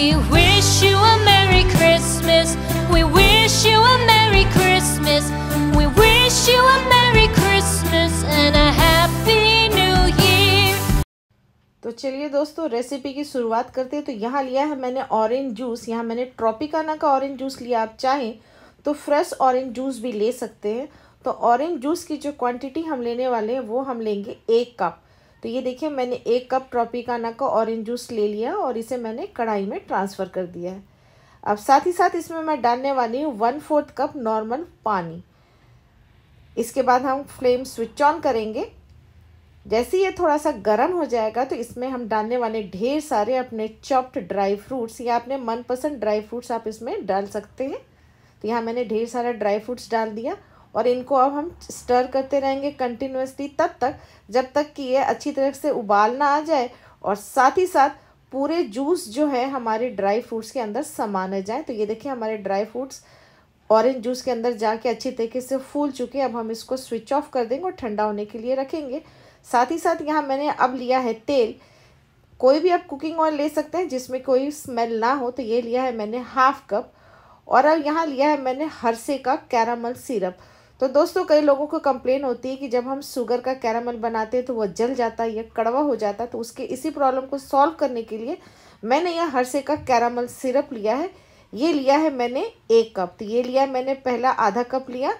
We wish you a Merry Christmas. We wish you a Merry Christmas. We wish you a Merry Christmas and a Happy New Year. तो चलिए दोस्तों recipe की शुरुआत करते हैं तो यहाँ लिया है मैंने ऑरेंज जूस यहाँ मैंने ट्रॉपिकाना का ऑरेंज जूस लिया आप चाहें तो फ्रेश ऑरेंज जूस भी ले सकते हैं तो ऑरेंज जूस की जो क्वांटिटी हम लेने वाले हैं वो हम लेंगे एक कप तो ये देखिए मैंने एक कप ट्रॉपिकाना का ऑरेंज जूस ले लिया और इसे मैंने कढ़ाई में ट्रांसफ़र कर दिया है अब साथ ही साथ इसमें मैं डालने वाली हूँ वन फोर्थ कप नॉर्मल पानी इसके बाद हम फ्लेम स्विच ऑन करेंगे जैसे ये थोड़ा सा गर्म हो जाएगा तो इसमें हम डालने वाले ढेर सारे अपने चॉप्ड ड्राई फ्रूट्स या अपने मनपसंद ड्राई फ्रूट्स आप इसमें डाल सकते हैं तो यहाँ मैंने ढेर सारा ड्राई फ्रूट्स डाल दिया और इनको अब हम स्टर करते रहेंगे कंटिन्यूसली तब तक जब तक कि ये अच्छी तरह से उबाल ना आ जाए और साथ ही साथ पूरे जूस जो है हमारे ड्राई फ्रूट्स के अंदर समान जाए तो ये देखिए हमारे ड्राई फ्रूट्स ऑरेंज जूस के अंदर जाके अच्छी तरीके से फूल चुके अब हम इसको स्विच ऑफ कर देंगे और ठंडा होने के लिए रखेंगे साथ ही साथ यहाँ मैंने अब लिया है तेल कोई भी आप कुकिंग ऑयल ले सकते हैं जिसमें कोई स्मेल ना हो तो ये लिया है मैंने हाफ कप और अब यहाँ लिया है मैंने हरसे का कैरामल सिरप तो दोस्तों कई लोगों को कंप्लेन होती है कि जब हम शुगर का कैरामल बनाते हैं तो वह जल जाता है या कड़वा हो जाता है तो उसके इसी प्रॉब्लम को सॉल्व करने के लिए मैंने यह हरसे का कैरामल सिरप लिया है ये लिया है मैंने एक कप तो ये लिया मैंने पहला आधा कप लिया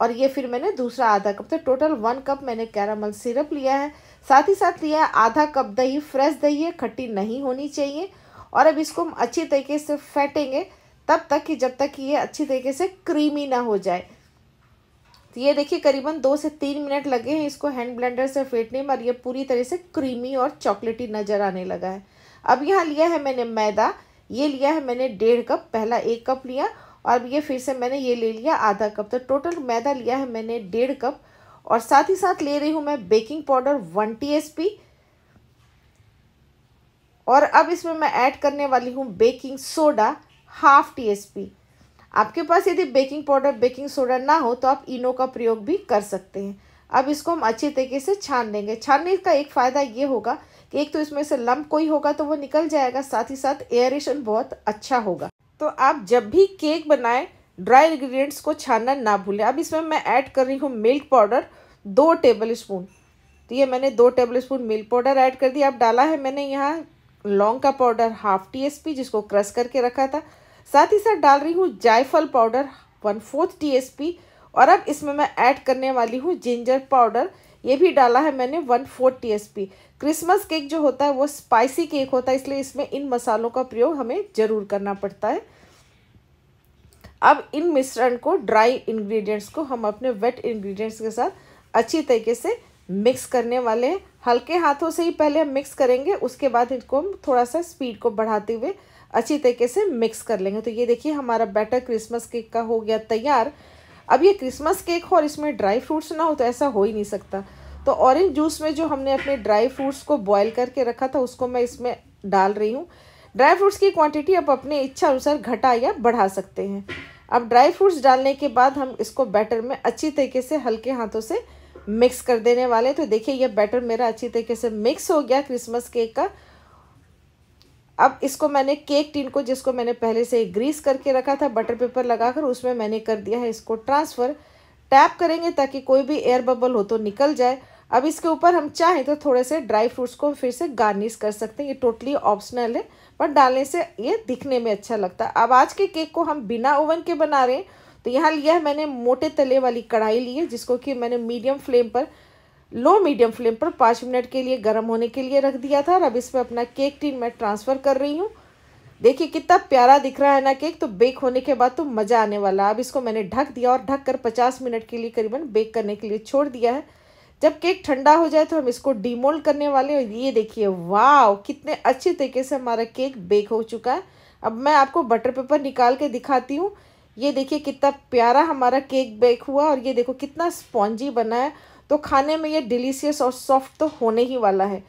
और ये फिर मैंने दूसरा आधा कप तो टोटल वन कप मैंने कैरामल सिरप लिया है साथ ही साथ लिया आधा कप दही फ्रेश दही है खट्टी नहीं होनी चाहिए और अब इसको हम अच्छी तरीके से फेंटेंगे तब तक कि जब तक कि ये अच्छी तरीके से क्रीमी ना हो जाए तो ये देखिए करीबन दो से तीन मिनट लगे हैं इसको हैंड ब्लेंडर से फेंटने में और ये पूरी तरह से क्रीमी और चॉकलेटी नज़र आने लगा है अब यहाँ लिया है मैंने मैदा ये लिया है मैंने डेढ़ कप पहला एक कप लिया और अब ये फिर से मैंने ये ले लिया आधा कप तो टोटल मैदा लिया है मैंने डेढ़ कप और साथ ही साथ ले रही हूँ मैं बेकिंग पाउडर वन टी और अब इसमें मैं ऐड करने वाली हूँ बेकिंग सोडा हाफ टी आपके पास यदि बेकिंग पाउडर बेकिंग सोडा ना हो तो आप इनो का प्रयोग भी कर सकते हैं अब इसको हम अच्छे तरीके से छान लेंगे छानने का एक फ़ायदा ये होगा कि एक तो इसमें से लम्ब कोई होगा तो वो निकल जाएगा साथ ही साथ एयरेशन बहुत अच्छा होगा तो आप जब भी केक बनाएं ड्राई इन्ग्रीडियंट्स को छानना ना भूलें अब इसमें मैं ऐड कर रही हूँ मिल्क पाउडर दो टेबल स्पून तो ये मैंने दो tablespoon milk powder add कर दिया अब डाला है मैंने यहाँ लौंग का powder half T S P जिसको क्रश करके रखा था साथ ही साथ डाल रही हूँ जायफल पाउडर वन फोर्थ टी और अब इसमें मैं ऐड करने वाली हूँ जिंजर पाउडर ये भी डाला है मैंने one fourth T S P Christmas cake जो होता है वो स्पाइसी केक होता है इसलिए इसमें इन मसालों का प्रयोग हमें ज़रूर करना पड़ता है अब इन मिश्रण को ड्राई इंग्रेडिएंट्स को हम अपने वेट इंग्रेडिएंट्स के साथ अच्छी तरीके से मिक्स करने वाले हैं हल्के हाथों से ही पहले हम मिक्स करेंगे उसके बाद इनको हम थोड़ा सा स्पीड को बढ़ाते हुए अच्छी तरीके से मिक्स कर लेंगे तो ये देखिए हमारा बैटर क्रिसमस केक का हो गया तैयार अब ये क्रिसमस केक हो और इसमें ड्राई फ्रूट्स ना हो तो ऐसा हो ही नहीं सकता तो ऑरेंज जूस में जो हमने अपने ड्राई फ्रूट्स को बॉयल करके रखा था उसको मैं इसमें डाल रही हूँ ड्राई फ्रूट्स की क्वांटिटी आप अपने इच्छा अनुसार घटा या बढ़ा सकते हैं अब ड्राई फ्रूट्स डालने के बाद हम इसको बैटर में अच्छी तरीके से हल्के हाथों से मिक्स कर देने वाले तो देखिए यह बैटर मेरा अच्छी तरीके से मिक्स हो गया क्रिसमस केक का अब इसको मैंने केक टिन को जिसको मैंने पहले से ग्रीस करके रखा था बटर पेपर लगाकर उसमें मैंने कर दिया है इसको ट्रांसफ़र टैप करेंगे ताकि कोई भी एयर बबल हो तो निकल जाए अब इसके ऊपर हम चाहें तो थोड़े से ड्राई फ्रूट्स को फिर से गार्निश कर सकते हैं ये टोटली ऑप्शनल है पर डालने से ये दिखने में अच्छा लगता है अब आज के केक को हम बिना ओवन के बना रहे हैं तो यहाँ लिया है मैंने मोटे तले वाली कढ़ाई ली है जिसको कि मैंने मीडियम फ्लेम पर लो मीडियम फ्लेम पर पाँच मिनट के लिए गर्म होने के लिए रख दिया था और अब इसमें अपना केक टीन मैं ट्रांसफ़र कर रही हूँ देखिए कितना प्यारा दिख रहा है ना केक तो बेक होने के बाद तो मज़ा आने वाला है अब इसको मैंने ढक दिया और ढक कर पचास मिनट के लिए करीबन बेक करने के लिए छोड़ दिया है जब केक ठंडा हो जाए तो हम इसको डीमोल्ड करने वाले और ये देखिए वाह कितने अच्छे तरीके से हमारा केक बेक हो चुका है अब मैं आपको बटर पेपर निकाल के दिखाती हूँ ये देखिए कितना प्यारा हमारा केक बेक हुआ और ये देखो कितना स्पॉन्जी बना है तो खाने में ये डिलीशियस और सॉफ्ट तो होने ही वाला है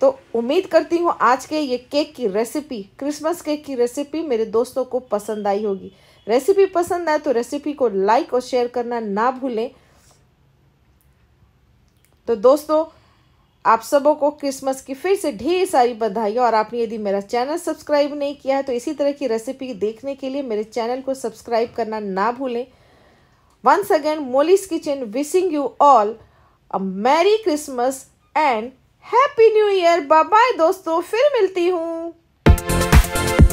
तो उम्मीद करती हूँ आज के ये केक की रेसिपी क्रिसमस केक की रेसिपी मेरे दोस्तों को पसंद आई होगी रेसिपी पसंद आए तो रेसिपी को लाइक और शेयर करना ना भूलें तो दोस्तों आप सबों को क्रिसमस की फिर से ढेर सारी बधाई और आपने यदि मेरा चैनल सब्सक्राइब नहीं किया है तो इसी तरह की रेसिपी देखने के लिए मेरे चैनल को सब्सक्राइब करना ना भूलें once again Molly's Kitchen wishing you all a merry Christmas and happy new year bye bye दोस्तों फिर मिलती हूँ